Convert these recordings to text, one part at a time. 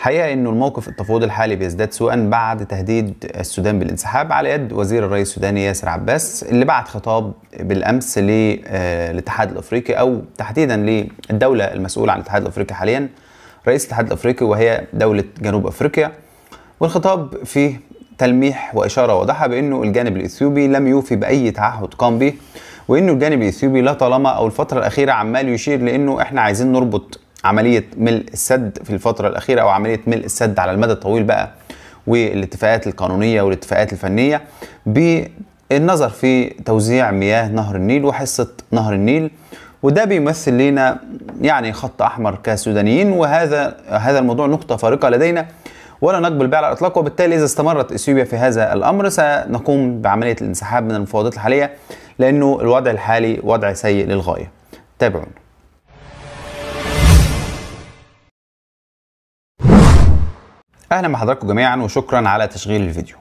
حقيقة أنه الموقف التفاوضي الحالي بيزداد سوءا بعد تهديد السودان بالانسحاب على يد وزير الرئيس السوداني ياسر عباس اللي بعت خطاب بالأمس للاتحاد آه، الأفريقي أو تحديدا للدولة المسؤولة عن الاتحاد الأفريقي حاليا رئيس الاتحاد الأفريقي وهي دولة جنوب أفريقيا والخطاب فيه تلميح وإشارة واضحة بأنه الجانب الإثيوبي لم يوفي بأي تعهد قام به وانه الجانب الاثيوبي لا طالما او الفتره الاخيره عمال يشير لانه احنا عايزين نربط عمليه ملء السد في الفتره الاخيره او عمليه ملء السد على المدى الطويل بقى والاتفاقات القانونيه والاتفاقات الفنيه بالنظر في توزيع مياه نهر النيل وحصه نهر النيل وده بيمثل لنا يعني خط احمر كسودانيين وهذا هذا الموضوع نقطه فارقه لدينا ولا نقبل به على الاطلاق وبالتالي اذا استمرت اثيوبيا في هذا الامر سنقوم بعمليه الانسحاب من المفاوضات الحاليه لانه الوضع الحالي وضع سيء للغايه تابعونا اهلا بحضراتكم جميعا وشكرا على تشغيل الفيديو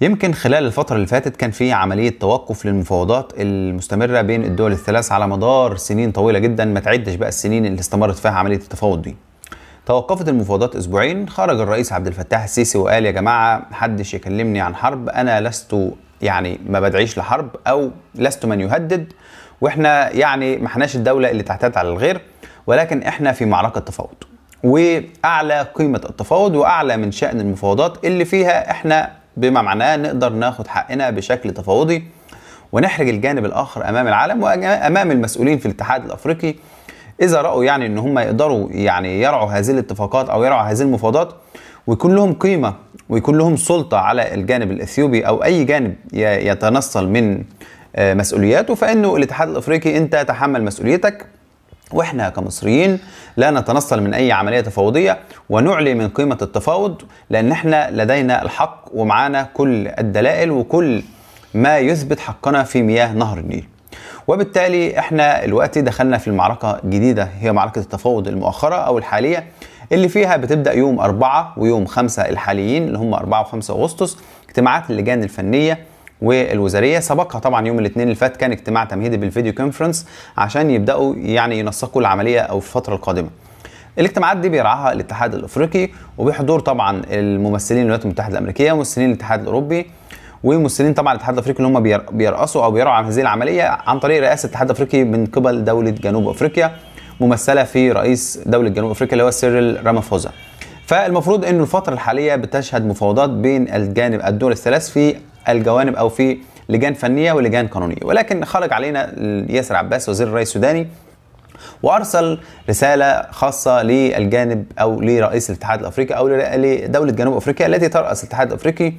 يمكن خلال الفترة اللي فاتت كان في عملية توقف للمفاوضات المستمرة بين الدول الثلاث على مدار سنين طويلة جدا ما تعدش بقى السنين اللي استمرت فيها عملية التفاوض دي توقفت المفاوضات اسبوعين خرج الرئيس عبد الفتاح السيسي وقال يا جماعة محدش يكلمني عن حرب انا لست يعني ما بدعيش لحرب او لست من يهدد واحنا يعني ما احناش الدولة اللي تعتاد على الغير ولكن احنا في معركة تفاوض واعلى قيمه التفاوض واعلى من شان المفاوضات اللي فيها احنا بما معناه نقدر ناخد حقنا بشكل تفاوضي ونحرج الجانب الاخر امام العالم وامام المسؤولين في الاتحاد الافريقي اذا راوا يعني ان هم يقدروا يعني يرعوا هذه الاتفاقات او يرعوا هذه المفاوضات ويكون لهم قيمه ويكون لهم سلطه على الجانب الاثيوبي او اي جانب يتنصل من آه، مسؤولياته فانه الاتحاد الافريقي انت تحمل مسؤوليتك واحنا كمصريين لا نتنصل من اي عمليه تفاوضيه ونعلي من قيمه التفاوض لان احنا لدينا الحق ومعانا كل الدلائل وكل ما يثبت حقنا في مياه نهر النيل. وبالتالي احنا الوقت دخلنا في المعركه الجديده هي معركه التفاوض المؤخره او الحاليه اللي فيها بتبدا يوم 4 ويوم 5 الحاليين اللي هم 4 و5 اغسطس اجتماعات اللجان الفنيه والوزاريه سبقها طبعا يوم الاثنين اللي فات كان اجتماع تمهيدي بالفيديو كونفرنس عشان يبداوا يعني ينسقوا العمليه او الفتره القادمه الاجتماعات دي بيرعاها الاتحاد الافريقي وبحضور طبعا الممثلين الولايات المتحده الامريكيه وممثلين الاتحاد الاوروبي وممثلين طبعا الاتحاد الافريقي اللي هم بيرقصوا او بيرعوا عن هذه العمليه عن طريق رئاسه الاتحاد الافريقي من قبل دوله جنوب افريقيا ممثله في رئيس دوله جنوب افريقيا اللي هو سيريل رامافوزا فالمفروض انه الفتره الحاليه بتشهد مفاوضات بين الجانب الدول الثلاث في الجوانب او في لجان فنيه ولجان قانونيه ولكن خرج علينا ياسر عباس وزير الري السوداني وارسل رساله خاصه للجانب او لرئيس الاتحاد الافريقي او لدوله جنوب افريقيا التي تراس الاتحاد الافريقي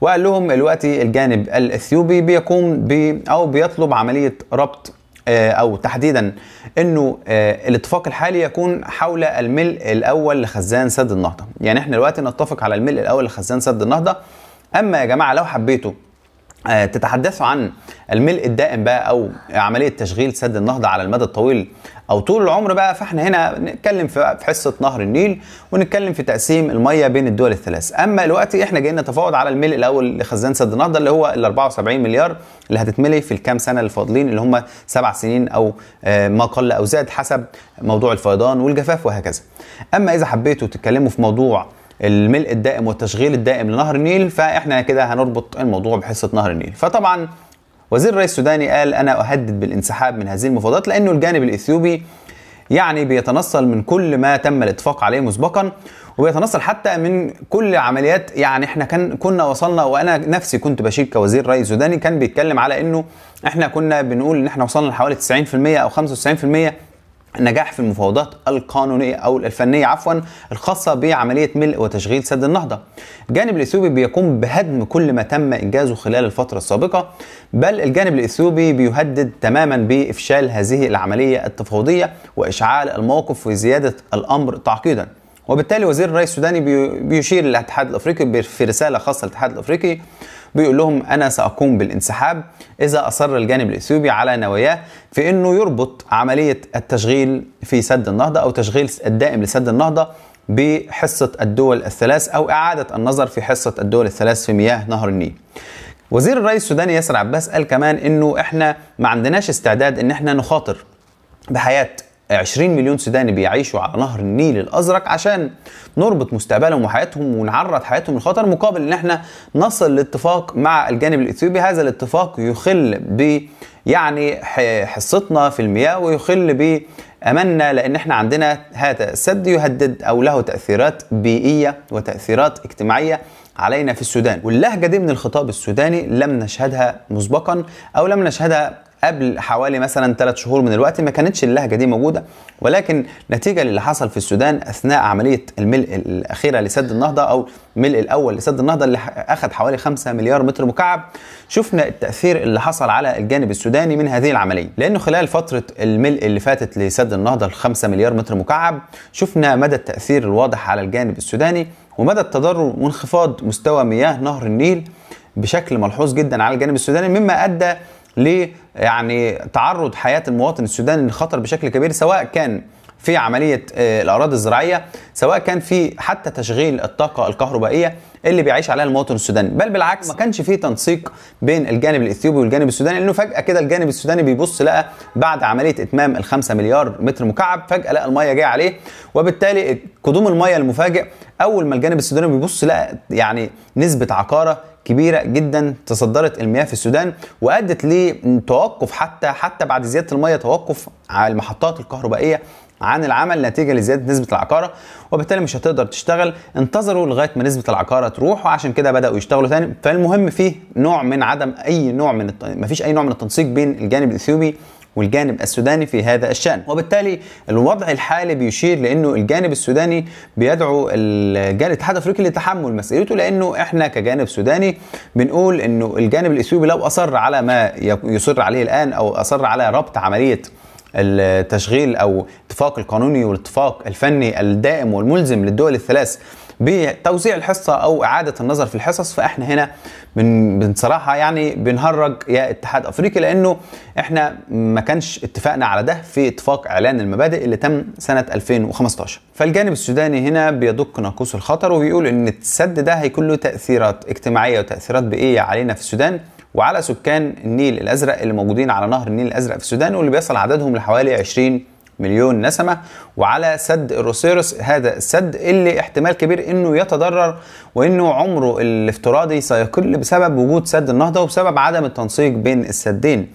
وقال لهم دلوقتي الجانب الاثيوبي بيقوم ب او بيطلب عمليه ربط آه، او تحديدا انه آه، الاتفاق الحالي يكون حول الملء الاول لخزان سد النهضه يعني احنا دلوقتي نتفق على الملء الاول لخزان سد النهضه اما يا جماعه لو حبيتوا آه، تتحدثوا عن الملء الدائم بقى او عمليه تشغيل سد النهضه على المدى الطويل او طول العمر بقى فاحنا هنا نتكلم في حصه نهر النيل ونتكلم في تقسيم الميه بين الدول الثلاث اما دلوقتي احنا جايين نتفاوض على الملء الاول لخزان سد النهضه اللي هو ال 74 مليار اللي هتتملي في الكام سنه اللي فاضلين اللي هم سبع سنين او آه، ما قل او زاد حسب موضوع الفيضان والجفاف وهكذا اما اذا حبيتوا تتكلموا في موضوع الملء الدائم والتشغيل الدائم لنهر النيل فاحنا كده هنربط الموضوع بحصه نهر النيل فطبعا وزير الرئيس السوداني قال انا اهدد بالانسحاب من هذه المفاوضات لانه الجانب الاثيوبي يعني بيتنصل من كل ما تم الاتفاق عليه مسبقا وبيتنصل حتى من كل عمليات يعني احنا كان كنا وصلنا وانا نفسي كنت بشير كوزير رئيس سوداني كان بيتكلم على انه احنا كنا بنقول ان احنا وصلنا لحوالي 90% او 95% النجاح في المفاوضات القانونيه او الفنيه عفوا الخاصه بعمليه ملء وتشغيل سد النهضه. الجانب الاثيوبي بيقوم بهدم كل ما تم انجازه خلال الفتره السابقه بل الجانب الاثيوبي بيهدد تماما بافشال هذه العمليه التفاوضيه واشعال الموقف وزياده الامر تعقيدا. وبالتالي وزير الرئيس السوداني بيشير للاتحاد الافريقي في رساله خاصه للاتحاد الافريقي بيقول لهم انا ساقوم بالانسحاب اذا اصر الجانب الاثيوبي على نواياه في انه يربط عمليه التشغيل في سد النهضه او تشغيل الدائم لسد النهضه بحصه الدول الثلاث او اعاده النظر في حصه الدول الثلاث في مياه نهر النيل. وزير الرئيس السوداني ياسر عباس قال كمان انه احنا ما عندناش استعداد ان احنا نخاطر بحياه 20 مليون سوداني بيعيشوا على نهر النيل الازرق عشان نربط مستقبلهم وحياتهم ونعرض حياتهم للخطر مقابل ان احنا نصل لاتفاق مع الجانب الاثيوبي هذا الاتفاق يخل ب يعني حصتنا في المياه ويخل ب لان احنا عندنا هذا السد يهدد او له تاثيرات بيئيه وتاثيرات اجتماعيه علينا في السودان واللهجه دي من الخطاب السوداني لم نشهدها مسبقا او لم نشهدها قبل حوالي مثلا ثلاث شهور من الوقت ما كانتش اللهجه دي موجوده ولكن نتيجه للي حصل في السودان اثناء عمليه الملء الاخيره لسد النهضه او الملء الاول لسد النهضه اللي اخذ حوالي 5 مليار متر مكعب شفنا التاثير اللي حصل على الجانب السوداني من هذه العمليه لانه خلال فتره الملء اللي فاتت لسد النهضه ال 5 مليار متر مكعب شفنا مدى التاثير الواضح على الجانب السوداني ومدى التضرر وانخفاض مستوى مياه نهر النيل بشكل ملحوظ جدا على الجانب السوداني مما ادى ليه يعني تعرض حياه المواطن السوداني للخطر بشكل كبير سواء كان في عمليه آه، الاراضي الزراعيه سواء كان في حتى تشغيل الطاقه الكهربائيه اللي بيعيش عليها المواطن السوداني بل بالعكس ما كانش فيه تنسيق بين الجانب الاثيوبي والجانب السوداني لانه فجاه كده الجانب السوداني بيبص لقى بعد عمليه اتمام ال5 مليار متر مكعب فجاه لقى الميه جايه عليه وبالتالي قدوم الميه المفاجئ اول ما الجانب السوداني بيبص لقى يعني نسبه عقاره كبيره جدا تصدرت المياه في السودان وادت لتوقف حتى حتى بعد زياده الميه توقف على المحطات الكهربائيه عن العمل نتيجه لزياده نسبه العقاره وبالتالي مش هتقدر تشتغل انتظروا لغايه ما نسبه العقاره تروح وعشان كده بداوا يشتغلوا تاني فالمهم فيه نوع من عدم اي نوع من الت... مفيش اي نوع من التنسيق بين الجانب الاثيوبي والجانب السوداني في هذا الشأن وبالتالي الوضع الحالي بيشير لأنه الجانب السوداني بيدعو الجانب الاتحاد الأفريقي لتحمل مسؤوليته لأنه إحنا كجانب سوداني بنقول أنه الجانب الإثيوبي لو أصر على ما يصر عليه الآن أو أصر على ربط عملية التشغيل او الاتفاق القانوني والاتفاق الفني الدائم والملزم للدول الثلاث بتوزيع الحصه او اعاده النظر في الحصص فاحنا هنا بن بصراحه يعني بنهرج يا اتحاد افريقي لانه احنا ما كانش اتفقنا على ده في اتفاق اعلان المبادئ اللي تم سنه 2015 فالجانب السوداني هنا بيدق ناقوس الخطر وبيقول ان السد ده هيكون له تاثيرات اجتماعيه وتاثيرات بيئيه علينا في السودان وعلى سكان النيل الازرق اللي موجودين على نهر النيل الازرق في السودان واللي بيصل عددهم لحوالي 20 مليون نسمة وعلى سد الروسيروس هذا السد اللي احتمال كبير انه يتضرر وانه عمره الافتراضي سيقل بسبب وجود سد النهضة وبسبب عدم التنسيق بين السدين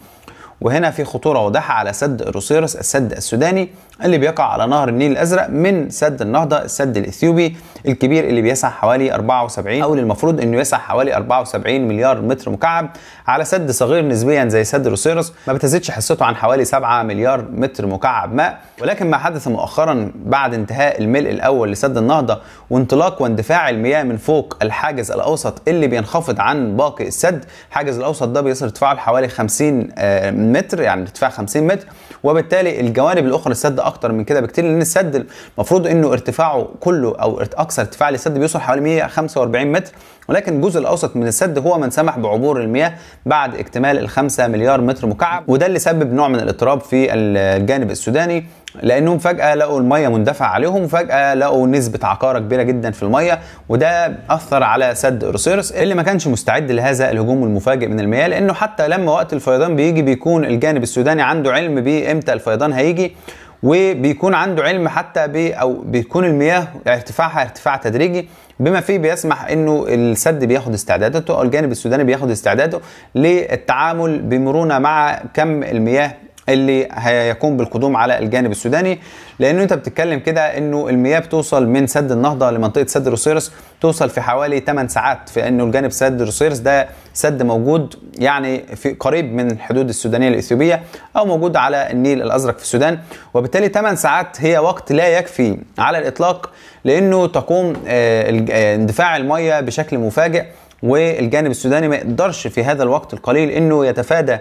وهنا في خطورة واضحة على سد الروسيروس السد السوداني اللي بيقع على نهر النيل الازرق من سد النهضه السد الاثيوبي الكبير اللي بيسع حوالي 74 او المفروض انه يسع حوالي 74 مليار متر مكعب على سد صغير نسبيا زي سد روسيروس ما بتزيدش حصته عن حوالي 7 مليار متر مكعب ماء ولكن ما حدث مؤخرا بعد انتهاء الملء الاول لسد النهضه وانطلاق واندفاع المياه من فوق الحاجز الاوسط اللي بينخفض عن باقي السد الحاجز الاوسط ده بيصل ارتفاعه لحوالي 50 آه، متر يعني ارتفاع 50 متر وبالتالي الجوانب الاخرى للسد اكتر من كده بكتير لان السد المفروض انه ارتفاعه كله او اكثر ارتفاع للسد بيوصل حوالي 145 متر ولكن الجزء الاوسط من السد هو من سمح بعبور المياه بعد اكتمال ال 5 مليار متر مكعب وده اللي سبب نوع من الاضطراب في الجانب السوداني لانهم فجاه لقوا الميه مندفع عليهم فجاه لقوا نسبه عقاره كبيره جدا في الميه وده اثر على سد روسيرس اللي ما كانش مستعد لهذا الهجوم المفاجئ من المياه لانه حتى لما وقت الفيضان بيجي بيكون الجانب السوداني عنده علم بامتى الفيضان هيجي وبيكون عنده علم حتى ب او بيكون المياه ارتفاعها ارتفاع تدريجي بما فيه بيسمح انه السد بياخد استعداداته او الجانب السوداني بياخد استعداده للتعامل بمرونه مع كم المياه اللي هيقوم بالقدوم على الجانب السوداني لانه انت بتتكلم كده انه المياه بتوصل من سد النهضه لمنطقه سد روسيرس توصل في حوالي 8 ساعات في انه الجانب سد روسيرس ده سد موجود يعني في قريب من الحدود السودانيه الاثيوبيه او موجود على النيل الازرق في السودان وبالتالي 8 ساعات هي وقت لا يكفي على الاطلاق لانه تقوم آه، آه، اندفاع الميه بشكل مفاجئ والجانب السوداني ما يقدرش في هذا الوقت القليل انه يتفادى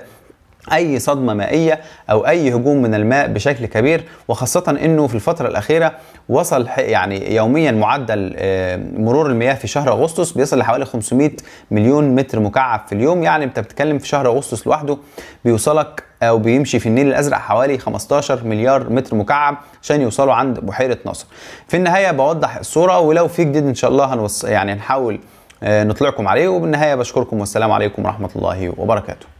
اي صدمه مائيه او اي هجوم من الماء بشكل كبير وخاصه انه في الفتره الاخيره وصل يعني يوميا معدل آه، مرور المياه في شهر اغسطس بيصل لحوالي 500 مليون متر مكعب في اليوم يعني انت بتتكلم في شهر اغسطس لوحده بيوصلك او بيمشي في النيل الازرق حوالي 15 مليار متر مكعب عشان يوصلوا عند بحيره ناصر في النهايه بوضح الصوره ولو في جديد ان شاء الله هنوص يعني هنحاول آه، نطلعكم عليه وبالنهايه بشكركم والسلام عليكم ورحمه الله وبركاته